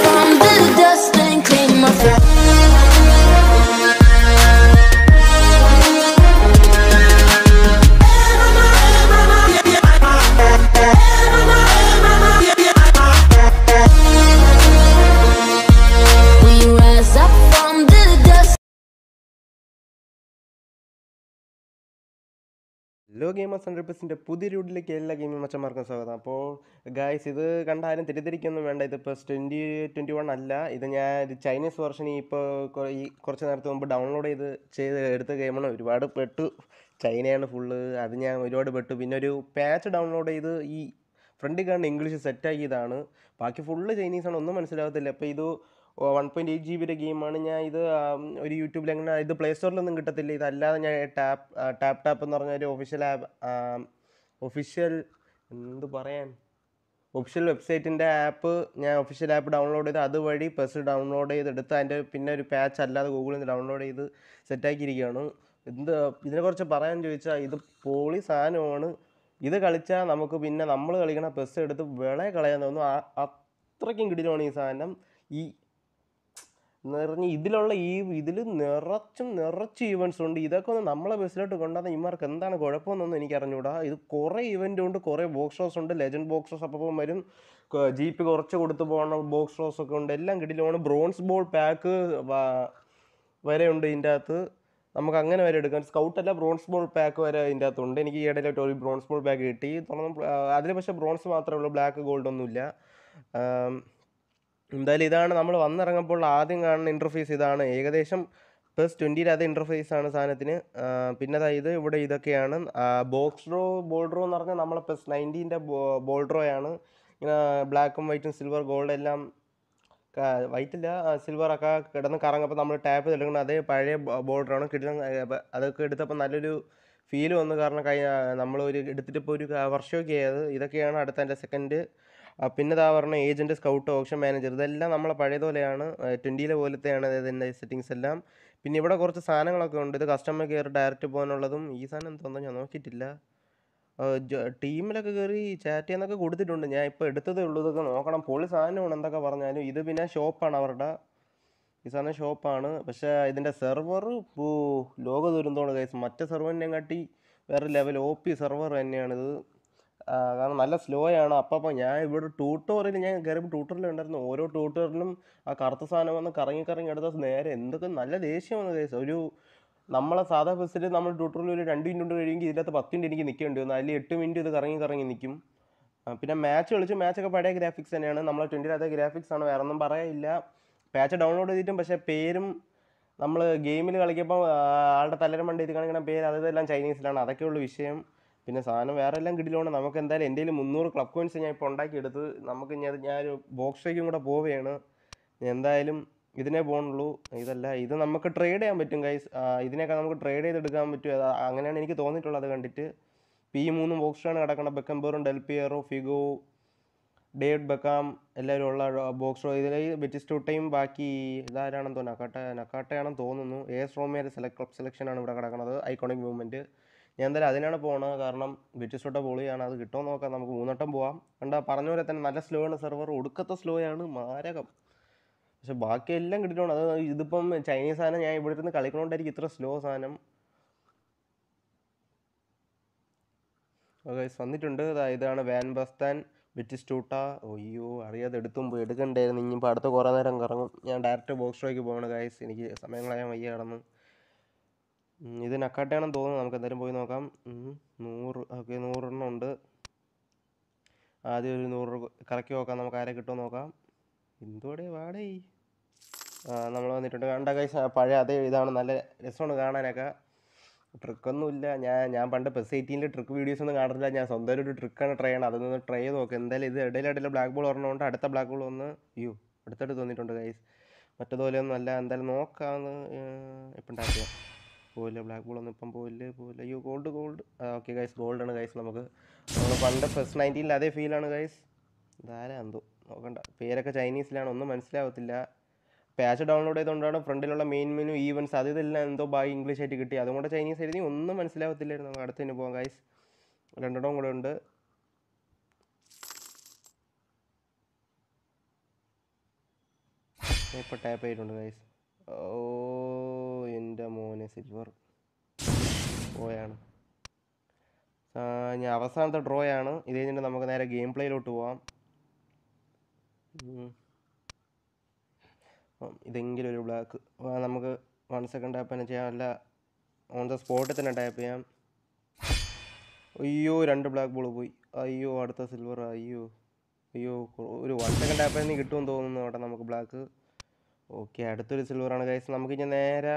from the dust. Hello gamers hundred percent പുതിയ റൂട്ടിലേക്ക് എല്ലാ ഗെയിമിംഗ് മച്ചന്മാർക്കും സ്വാഗതം അപ്പോൾ ഗായ്സ് ഇത് കണ്ടാലും ആരും തെറ്റിദ്ധരിക്കൊന്നും വേണ്ട ഇതിപ്പോൾ ട്വൻറ്റി ട്വൻറ്റി വൺ അല്ല ഇത് ഞാൻ ചൈനീസ് വെർഷൻ ഇപ്പോൾ ഈ കുറച്ച് നേരത്തെ മുമ്പ് ഡൗൺലോഡ് ചെയ്ത് ചെയ്ത് എടുത്ത ഗെയിമാണ് ഒരുപാട് പെട്ടു ചൈനയാണ് ഫുള്ള് അത് ഞാൻ ഒരുപാട് പെട്ടു പിന്നെ ഒരു പാച്ച് ഡൗൺലോഡ് ചെയ്ത് ഈ ഫ്രണ്ടിൽ കാണുന്ന ഇംഗ്ലീഷ് സെറ്റാക്കിയതാണ് ബാക്കി ഫുള്ള് ചൈനീസാണ് ഒന്നും മനസ്സിലാകത്തില്ല അപ്പോൾ ഇത് വൺ പോയിൻറ്റ് എയ്റ്റ് ജി ബിയുടെ ഗെയിമാണ് ഞാൻ ഇത് ഒരു യൂട്യൂബിൽ അങ്ങനെ ഇത് പ്ലേ സ്റ്റോറിലൊന്നും കിട്ടത്തില്ല ഇതല്ലാതെ ഞാൻ ടാപ്പ് ടാപ്പ് ടാപ്പ് എന്ന് പറഞ്ഞ ഒരു ഒഫീഷ്യൽ ആപ്പ് ഒഫീഷ്യൽ എന്ത് പറയാൻ ഒഫീഷ്യൽ വെബ്സൈറ്റിൻ്റെ ആപ്പ് ഞാൻ ഒഫീഷ്യൽ ആപ്പ് ഡൗൺലോഡ് ചെയ്ത് അതുവഴി പെസ് ഡൗൺലോഡ് e ചെയ്തെടുത്ത് അതിൻ്റെ പിന്നെ ഒരു പാച്ച് അല്ലാതെ ഗൂഗിളിൽ നിന്ന് ഡൗൺലോഡ് ചെയ്ത് സെറ്റാക്കിയിരിക്കുകയാണ് എന്ത് ഇതിനെക്കുറിച്ച് പറയാൻ ചോദിച്ചാൽ ഇത് പോളി സാധനമാണ് ഇത് കളിച്ചാൽ നമുക്ക് പിന്നെ നമ്മൾ കളിക്കണ പെസ് e എടുത്ത് വിളയെ കളയാൻ തോന്നുന്നു അത്രയ്ക്കും കിടിലാണ് ഈ സാധനം ഈ നിറഞ്ഞ് ഇതിലുള്ള ഈ ഇതിൽ നിറച്ചും നിറച്ച് ഈവൻസ് ഉണ്ട് ഇതൊക്കെ ഒന്ന് നമ്മളെ ബസ്സിലോട്ട് കൊണ്ടുവന്ന ഇമാർക്ക് എന്താണ് കുഴപ്പമെന്നൊന്നും എനിക്ക് അറിഞ്ഞുകൂടാ ഇത് കുറേ ഇവൻ്റ് ഉണ്ട് കുറേ ബോക്സ് ഷോസ് ഉണ്ട് ലെജൻഡ് ബോക്സ് ഷോസ് അപ്പം വരും ജീപ്പ് കുറച്ച് കൊടുത്ത് പോകുന്ന ബോക്സ് ഷോസ് ഒക്കെ ഉണ്ട് എല്ലാം കിട്ടിയിലാണ് ബ്രോൺസ് ബോൾ പാക്ക് വരെ ഉണ്ട് ഇതിൻ്റെ അകത്ത് നമുക്ക് അങ്ങനെ വരെ എടുക്കാം സ്കൗട്ടല്ല ബ്രോൺസ് ബോൾ പാക്ക് വരെ അതിൻ്റെ അകത്തുണ്ട് എനിക്ക് ഈ ഇടയിലായിട്ട് ഒരു ബ്രോൺസ് ബോൾ പാക്ക് കിട്ടി തുടർന്ന് അതിൽ പക്ഷേ ബ്രോൺസ് മാത്രമേ ഉള്ളൂ ബ്ലാക്ക് ഗോൾഡ് ഒന്നുമില്ല എന്തായാലും ഇതാണ് നമ്മൾ വന്നിറങ്ങുമ്പോൾ ആദ്യം കാണുന്ന ഇൻ്റർഫേസ് ഇതാണ് ഏകദേശം പ്ലസ് ട്വൻറ്റിയിൽ അത് ഇൻ്റർഫേസ് ആണ് സാധനത്തിന് പിന്നെ ഇത് ഇവിടെ ഇതൊക്കെയാണ് ബോക്സ് ബോക്സ്ഡ്രോ ബോൾഡ്രോ എന്ന് പറഞ്ഞാൽ നമ്മളെ പ്ലസ് നയൻറ്റീൻ്റെ ബോൾ ബോൾഡ്രോയാണ് ഇങ്ങനെ ബ്ലാക്കും വൈറ്റും സിൽവർ ഗോൾഡ് എല്ലാം വൈറ്റില്ല സിൽവറൊക്കെ കിടന്ന് കറങ്ങപ്പോൾ നമ്മൾ ടാപ്പ് തെടുക്കുന്ന അതേ പഴയ ബോർഡറാണ് കിട്ടുന്ന അതൊക്കെ എടുത്തപ്പോൾ നല്ലൊരു ഫീല് വന്നു കാരണം കഴിഞ്ഞ നമ്മളൊരു എടുത്തിട്ടിപ്പോൾ ഒരു വർഷമൊക്കെ ആയത് ഇതൊക്കെയാണ് അടുത്തതിൻ്റെ സെക്കൻഡ് പിന്നെ ഇതാ പറഞ്ഞ ഏജൻറ്റ് സ്കൗട്ട് ഓപ്ഷൻ മാനേജർ ഇതെല്ലാം നമ്മളെ പഴയതുപോലെയാണ് ട്വൻറ്റിയിലെ പോലത്തെയാണ് അതായത് ഇതിൻ്റെ സെറ്റിങ്സ് എല്ലാം പിന്നെ ഇവിടെ കുറച്ച് സാധനങ്ങളൊക്കെ ഉണ്ട് ഇത് കസ്റ്റമർ കെയർ ഡയറക്റ്റ് പോകാനുള്ളതും ഈ സാധനം തോന്നുന്നു ഞാൻ നോക്കിയിട്ടില്ല ടീമിലൊക്കെ കയറി ചാറ്റ് ചെയ്യാന്നൊക്കെ കൊടുത്തിട്ടുണ്ട് ഞാൻ ഇപ്പോൾ എടുത്തതേ ഉള്ളൂ ഇതൊക്കെ നോക്കണം പൊളി സാധനമാണ് എന്തൊക്കെ പറഞ്ഞാലും ഇത് പിന്നെ ഷോപ്പാണ് അവരുടെ ഈ സാധനം ഷോപ്പാണ് പക്ഷേ ഇതിൻ്റെ സെർവർ ഇപ്പോൾ ലോക ദുരന്തമാണ് കേസ് മറ്റേ സെർവറിനെ കാട്ടി വേറെ ലെവൽ ഒ പി സെർവർ തന്നെയാണിത് കാരണം നല്ല സ്ലോ ആണ് അപ്പം ഞാൻ ഇവിടെ ട്യൂട്ടോറിയൽ ഞാൻ കയറിയപ്പോൾ ട്യൂട്ടോറിയൽ ഉണ്ടായിരുന്നു ഓരോ ട്യൂട്ടോറിയലും ആ കറുത്ത സാധനം വന്ന് കറങ്ങി കറങ്ങി എടുത്ത നേരെ എന്തൊക്കെ നല്ല ദേഷ്യം ദേശം ഒരു നമ്മളെ സാധാ ബസ്സിൽ നമ്മൾ ട്യൂട്ടോറിയൽ ഒരു രണ്ട് മിനിറ്റ് കൊണ്ട് കഴിയുമെങ്കിൽ ഇതിനകത്ത് പത്ത് മിനിറ്റ് എനിക്ക് നിൽക്കേണ്ടി വന്നു അതിൽ എട്ട് മിനിറ്റ് ഇത് കറങ്ങി കറങ്ങി നിൽക്കും പിന്നെ മാച്ച് കളിച്ച് മാച്ചൊക്കെ പഴയ ഗ്രാഫിക്സ് തന്നെയാണ് നമ്മളെ ട്വൻറ്റിയിലത്തെ ഗ്രാഫിക്സ് ആണ് വേറെ ഒന്നും പറയില്ല പാച്ച് ഡൗൺലോഡ് ചെയ്തിട്ടും പക്ഷേ പേരും നമ്മൾ ഗെയിമിൽ കളിക്കുമ്പോൾ ആളുടെ തലരം മണ്ടി കാണിക്കുന്ന പേര് അതെല്ലാം ചൈനീസിലാണ് അതൊക്കെയുള്ള വിഷയം പിന്നെ സാധനം വേറെ എല്ലാം കിടിലോണ് നമുക്ക് എന്തായാലും എൻ്റെ കയ്യിൽ മുന്നൂറ് ക്ലബ് കോയിൻസ് ഞാൻ ഇപ്പോൾ ഉണ്ടാക്കിയെടുത്ത് നമുക്ക് ഞാൻ ഞാനൊരു ബോക്സിലേക്കും കൂടെ പോവുകയാണ് എന്തായാലും ഇതിനെ പോകണുള്ളൂ ഇതല്ല ഇത് നമുക്ക് ട്രേഡ് ചെയ്യാൻ പറ്റും കൈസ് ഇതിനൊക്കെ നമുക്ക് ട്രേഡ് ചെയ്തെടുക്കാൻ പറ്റും അങ്ങനെയാണ് എനിക്ക് തോന്നിയിട്ടുള്ളത് കണ്ടിട്ട് ഇപ്പോൾ ഈ മൂന്ന് ബോക്സാണ് കിടക്കുന്നത് ബെക്കംബറും ഡെൽപിയറോ ഫിഗോ ഡേവിഡ് ബെക്കാം എല്ലാവരും ഉള്ള ബോക്സോ ഇതിൽ ബെറ്റിസ്റ്റൂട്ടയും ബാക്കി ഇതാരാണെന്ന് തോന്നുന്നു നക്കാട്ട നക്കാട്ടയാണെന്ന് തോന്നുന്നു എ എസ് റോമിയുടെ സെലക്ട് ക്ലബ് സെലക്ഷനാണ് ഇവിടെ കിടക്കുന്നത് ഐക്കോണിക് മൂവ്മെൻറ്റ് ഞാൻ എന്തായാലും അതിനാണ് പോകുന്നത് കാരണം വെറ്റിസ്റ്റോട്ട പൊളിയാണ് അത് കിട്ടുമോ നോക്കാം നമുക്ക് മൂന്നട്ടം പോവാം കണ്ട പറഞ്ഞ പോലെ തന്നെ നല്ല സ്ലോ ആണ് സെർവർ ഒടുക്കത്തെ സ്ലോ ആണ് മാരകം പക്ഷെ ബാക്കി എല്ലാം കിട്ടിയിട്ടുണ്ട് അത് ഇതിപ്പം ചൈനീസ് സാധനം ഞാൻ ഇവിടെ ഇരുന്ന് കളിക്കണോണ്ടായിരിക്കും ഇത്ര സ്ലോ സാധനം ഓക്കെ വന്നിട്ടുണ്ട് ഇതാണ് വാൻ ബസ്താൻ ബെറ്റിസ്റ്റൂട്ട ഒയ്യോ അറിയാതെ എടുത്തും പോയി എടുക്കണ്ടായിരുന്നു ഇനിയിപ്പോൾ അടുത്ത കുറേ നേരം കറങ്ങും ഞാൻ ഡയറക്റ്റ് ബോക്സ് ഷോയ്ക്ക് പോകണം ഗായ്സ് എനിക്ക് സമയങ്ങളായാൽ കളയാൻ വയ്യ ഇത് നക്കാട്ടയാണെന്ന് തോന്നുന്നു നമുക്ക് എന്തായാലും പോയി നോക്കാം നൂറ് ഓക്കെ നൂറെണ്ണം ഉണ്ട് ആദ്യം ഒരു നൂറ് കറക്കി നോക്കാം നമുക്ക് ആരെ കിട്ടുമോ നോക്കാം എന്തുവാടേ വാടേ നമ്മൾ വന്നിട്ടുണ്ട് കണ്ട കൈസ് പഴയ അതേ ഇതാണ് നല്ല രസമാണ് കാണാനൊക്കെ ട്രിക്കൊന്നുമില്ല ഞാൻ ഞാൻ പണ്ട് പ്ലസ് എയ്റ്റീനിൽ ട്രിക്ക് വീഡിയോസ് ഒന്നും കാണാറില്ല ഞാൻ സ്വന്തമായിട്ട് ഒരു ട്രിക്കാണ് ട്രൈ ചെയ്യണം അതൊന്ന് ട്രൈ ചെയ്ത് നോക്കാം എന്തായാലും ഇത് ഇടയിലിടയിൽ ബ്ലാക്ക് ബോൾ പറഞ്ഞുകൊണ്ട് അടുത്ത ബ്ലാക്ക് ബോൾ ഒന്ന് യൂ അടുത്തടുത്ത് തോന്നിയിട്ടുണ്ട് കൈസ് മറ്റേതുപോലെയൊന്നും അല്ല എന്തായാലും നോക്കാമെന്ന് ഇപ്പം ഉണ്ടാക്കുക പോയില്ല ബ്ലാക്ക് ബോൾ ഒന്നും ഇപ്പം പോയില്ല പോയില്ല അയ്യോ ഗോൾഡ് ഗോൾഡ് ഓക്കെ ഗൈസ് ആണ് ഗൈസ് നമുക്ക് നമ്മൾ പണ്ട് ഫസ്റ്റ് നയൻറ്റീനിൽ അതേ ഫീലാണ് ഗൈസ് ധാരാ എന്തോ നോക്കണ്ട പേരൊക്കെ ചൈനീസിലാണ് ഒന്നും മനസ്സിലാവത്തില്ല പാച്ച് ഡൗൺലോഡ് ചെയ്തുകൊണ്ടാണ് ഫ്രണ്ടിലുള്ള മെയിൻ മെനു ഈവൻസ് അത് ഇതെല്ലാം എന്തോ ബായ് ഇംഗ്ലീഷ് ആയിട്ട് കിട്ടി അതുകൊണ്ട് ചൈനീസ് എഴുതി ഒന്നും മനസ്സിലാവത്തില്ലായിരുന്നു നമുക്ക് തന്നെ പോകാം ഗൈസ് രണ്ടെണ്ണം കൂടെ ഉണ്ട് ടൈപ്പ് ആയിട്ടുണ്ട് ഗൈസ് ഓ എൻ്റെ മോനെ സിൽവർ പോയാണ് ഞാൻ അവസാനത്തെ ഡ്രോ ആണ് ഇത് കഴിഞ്ഞിട്ട് നമുക്ക് നേരെ ഗെയിം പ്ലേയിലോട്ട് പോവാം ഇതെങ്കിലും ഒരു ബ്ലാക്ക് നമുക്ക് വൺ സെക്കൻഡ് ടാപ്പ് തന്നെ ചെയ്യാം അല്ല ഓൺ ദ സ്പോട്ടിൽ തന്നെ ടാപ്പ് ചെയ്യാം അയ്യോ രണ്ട് ബ്ലാക്ക് ബോൾ പോയി അയ്യോ അടുത്ത സിൽവർ അയ്യോ അയ്യോ ഒരു വൺ സെക്കൻഡ് ടാപ്പ് നിന്ന് കിട്ടുമെന്ന് തോന്നുന്നു അവിടെ നമുക്ക് ബ്ലാക്ക് ഓക്കെ അടുത്തൊരു സിൽവറാണ് ഗൈസ് നമുക്ക് ഇനി നേരെ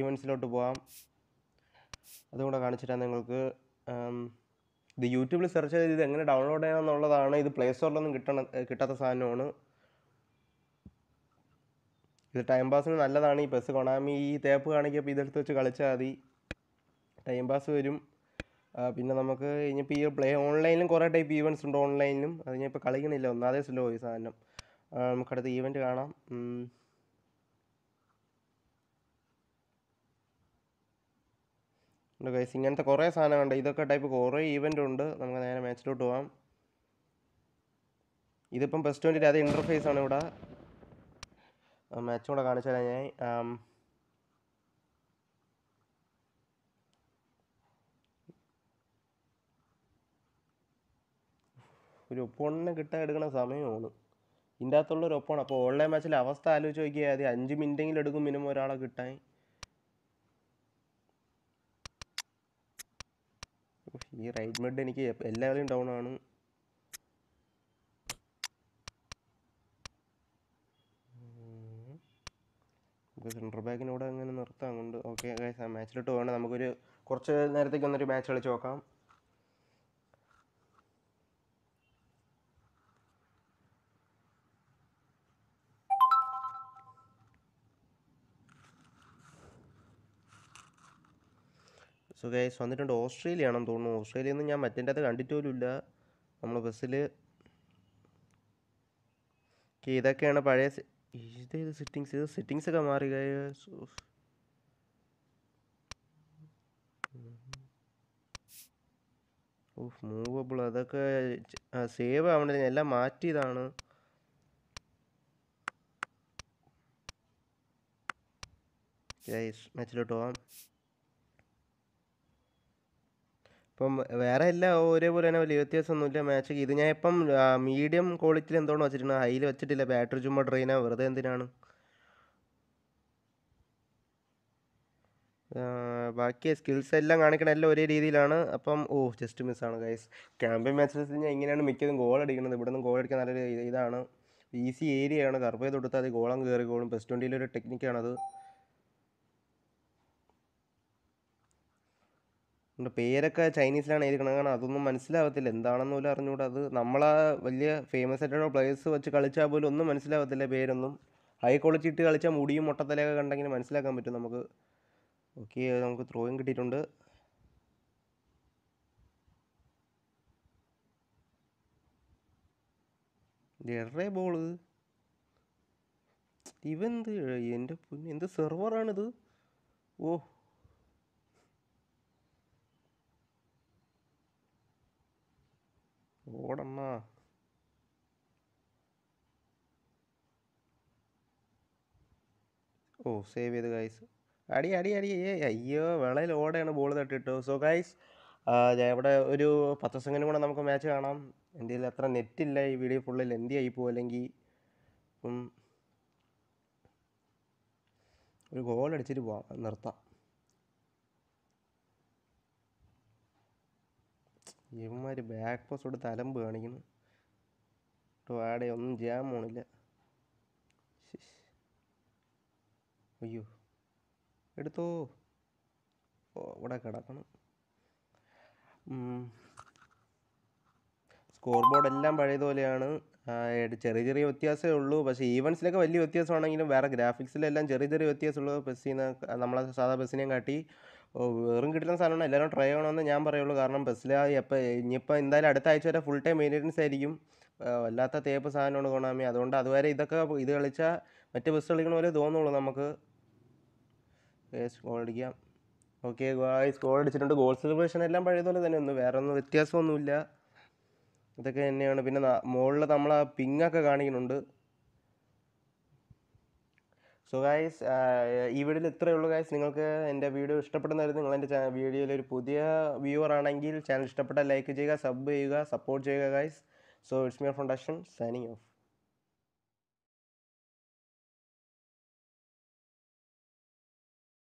ഇവൻസിലോട്ട് പോകാം അതുകൂടെ കാണിച്ചിട്ട് നിങ്ങൾക്ക് ഇത് യൂട്യൂബിൽ സെർച്ച് ചെയ്ത് ഇത് എങ്ങനെ ഡൗൺലോഡ് ചെയ്യണം എന്നുള്ളതാണ് ഇത് പ്ലേ സ്റ്റോറിലൊന്നും കിട്ടണ കിട്ടാത്ത സാധനമാണ് ഇത് ടൈം പാസ്സിന് നല്ലതാണ് ഈ പെസ് കൊണാമി ഈ തേപ്പ് കാണിക്കപ്പോൾ ഇതെടുത്ത് വെച്ച് കളിച്ചാൽ മതി ടൈം പാസ് വരും പിന്നെ നമുക്ക് ഇനിയിപ്പോൾ ഈ പ്ലേ ഓൺലൈനിലും കുറേ ടൈപ്പ് ഈവൻസ് ഉണ്ട് ഓൺലൈനിലും അത് ഞാൻ ഇപ്പോൾ കളിക്കണില്ല ഒന്നാതെ സ്ലോ ഈ സാധനം നമുക്കടുത്ത ഈവൻറ്റ് കാണാം ഉണ്ട് ഗൈസ് ഇങ്ങനത്തെ കുറേ സാധനങ്ങളുണ്ട് ഇതൊക്കെ ടൈപ്പ് കുറേ ഈവൻ്റ് ഉണ്ട് നമുക്ക് നേരെ മാച്ചിലോട്ട് പോകാം ഇതിപ്പം പ്ലസ് ട്വൻറ്റിൻ്റെ അതേ ഇൻ്റർഫേസ് ആണ് ഇവിടെ മാച്ചും കൂടെ കാണിച്ചു തരാം ഞാൻ ഒരു ഒപ്പോണിനെ കിട്ടാൻ എടുക്കുന്ന സമയമാണ് ഇതിൻ്റെ ഒരു ഒപ്പമാണ് അപ്പോൾ ഓൺലൈൻ മാച്ചിലെ അവസ്ഥ ആലോചിച്ച് നോക്കിയാൽ മതി അഞ്ച് മിനിറ്റെങ്കിലും എടുക്കും മിനിമം ഒരാളെ കിട്ടാൻ ഈ റൈറ്റ് മെഡ് എനിക്ക് എല്ലാ കളിയും ഡൗൺ ആണ് സെൻട്രൽ സെൻറ്റർ അങ്ങനെ നിർത്താം കൊണ്ട് ഓക്കെ ആ മാച്ചിലോട്ട് പോകണം നമുക്കൊരു കുറച്ച് നേരത്തേക്ക് ഒന്നൊരു മാച്ച് കളിച്ച് നോക്കാം സോ ഗൈസ് വന്നിട്ടുണ്ട് ഓസ്ട്രേലിയ ആണെന്ന് തോന്നുന്നു ഓസ്ട്രേലിയ ഒന്നും ഞാൻ മറ്റേൻ്റെ അത് കണ്ടിട്ട് പോലുമില്ല നമ്മൾ ബസ്സിൽ ഓക്കെ ഇതൊക്കെയാണ് പഴയ ഇതേത് സെറ്റിങ്സ് ഇത് സെറ്റിങ്സ് ഒക്കെ മാറി ഗൈസ് ഓഫ് മൂവബിൾ അതൊക്കെ സേവ് ആവണില്ല എല്ലാം മാറ്റിയതാണ് ഗൈസ് മാച്ചിലോട്ട് പോവാം ഇപ്പം വേറെ എല്ലാം ഒരേപോലെ തന്നെ വലിയ വ്യത്യാസമൊന്നുമില്ല മാച്ച് ഇത് ഞാൻ ഇപ്പം മീഡിയം ക്വാളിറ്റിയിൽ എന്തോണം വെച്ചിട്ടുണ്ട് ഹൈയിൽ വെച്ചിട്ടില്ല ബാറ്ററി ചുമ്മാ ഡ്രെയിനാ വെറുതെ എന്തിനാണ് ബാക്കി സ്കിൽസ് എല്ലാം കാണിക്കണ എല്ലാം ഒരേ രീതിയിലാണ് അപ്പം ഓ ജസ്റ്റ് മിസ്സാണ് ഗൈസ് ക്യാമ്പ്യൻ മാച്ചസിൽ ഞാൻ ഇങ്ങനെയാണ് മിക്കതും ഗോൾ അടിക്കുന്നത് ഇവിടെ നിന്ന് ഗോൾ അടിക്കാൻ നല്ലൊരു ഇതാണ് ഈസി ഏരിയയാണ് കർവ് ചെയ്ത് കൊടുത്താൽ അത് ഗോളം ഗോളും പ്ലസ് ട്വൻറ്റിയിലൊരു ടെക്നിക്കാണത് നമ്മുടെ പേരൊക്കെ ചൈനീസിലാണ് എഴുതിക്കണത് കാരണം അതൊന്നും മനസ്സിലാവത്തില്ല എന്താണെന്ന് പോലും അറിഞ്ഞുകൂടാ അത് നമ്മളാ വലിയ ഫേമസ് ആയിട്ടുള്ള പ്ലേയേഴ്സ് വെച്ച് കളിച്ചാൽ പോലും ഒന്നും മനസ്സിലാവത്തില്ല പേരൊന്നും ഹൈ ക്വാളിറ്റി ഇട്ട് കളിച്ചാൽ മുടിയും മുട്ടത്തലയൊക്കെ കണ്ടെങ്കിൽ മനസ്സിലാക്കാൻ പറ്റും നമുക്ക് ഓക്കെ നമുക്ക് ത്രോയും കിട്ടിയിട്ടുണ്ട് എറേ ബോള് ഇവന്ത് എൻ്റെ എന്ത് സെർവറാണിത് ഓ ഓടണ്ണാ ഓ സേവ് ചെയ്ത് ഗൈസ് അടി അടി അടി അയ്യോ വിളയിൽ ഓടയാണ് ബോൾ തട്ടിട്ടു സോ ഗൈസ് ഇവിടെ ഒരു പത്ത് സെക്കൻഡും കൂടെ നമുക്ക് മാച്ച് കാണാം എൻ്റെ കയ്യിൽ അത്ര നെറ്റില്ല ഈ വീഡിയോ ഫുള്ള് ലെന്തി ആയി പോകും അല്ലെങ്കിൽ ഒരു ഗോൾ അടിച്ചിട്ട് പോവാം നിർത്താം ഇവന്മാർ ബാക്ക് പോസ്റ്റ് കൊടുത്ത് അലമ്പ് കാണിക്കുന്നു കേട്ടോ ആടെ ഒന്നും ചെയ്യാൻ പോണില്ല അയ്യോ എടുത്തോ ഇവിടെ കിടക്കണം സ്കോർ ബോർഡ് എല്ലാം പഴയതുപോലെയാണ് ചെറിയ ചെറിയ വ്യത്യാസമേ ഉള്ളൂ പക്ഷേ ഈവൻസിലൊക്കെ വലിയ വ്യത്യാസമാണെങ്കിലും വേറെ ഗ്രാഫിക്സിലെല്ലാം ചെറിയ ചെറിയ വ്യത്യാസമുള്ളൂ ബസ്സിൽ നമ്മളെ സാധാ ബസ്സിനെയും കാട്ടി വെറും കിട്ടുന്ന സാധനമാണ് എല്ലാവരും ട്രൈ ചെയ്യണമെന്ന് ഞാൻ പറയുള്ളൂ കാരണം ബസ്സിൽ എപ്പോൾ ഇനിയിപ്പോൾ എന്തായാലും അടുത്ത ആഴ്ച വരെ ഫുൾ ടൈം മെയിൻ്റെനൻസ് ആയിരിക്കും വല്ലാത്ത തേപ്പ് സാധനമാണ് കൊണാമി അതുകൊണ്ട് അതുവരെ ഇതൊക്കെ ഇത് കളിച്ചാൽ മറ്റ് ബസ് കളിക്കണ പോലെ തോന്നുള്ളൂ നമുക്ക് ഗോൾ അടിക്കാം ഓക്കെ ഗോൾസ് ഗോൾ അടിച്ചിട്ടുണ്ട് ഗോൾ സെലിബ്രേഷൻ എല്ലാം പഴയതുപോലെ തന്നെ ഒന്നും വേറെ ഒന്നും വ്യത്യാസമൊന്നുമില്ല ഇതൊക്കെ തന്നെയാണ് പിന്നെ മുകളിൽ നമ്മൾ ആ പിങ്ങൊക്കെ കാണിക്കുന്നുണ്ട് സോ ഗായ്സ് ഈ വീഡിയോയിൽ ഇത്രയേ ഉള്ളൂ ഗായ്സ് നിങ്ങൾക്ക് എൻ്റെ വീഡിയോ ഇഷ്ടപ്പെടുന്നവരും നിങ്ങൾ എൻ്റെ വീഡിയോയിൽ ഒരു പുതിയ വ്യൂവർ ആണെങ്കിൽ ചാനൽ ഇഷ്ടപ്പെട്ടാൽ ലൈക്ക് ചെയ്യുക സബ് ചെയ്യുക സപ്പോർട്ട് ചെയ്യുക guys so it's Meer foundation signing of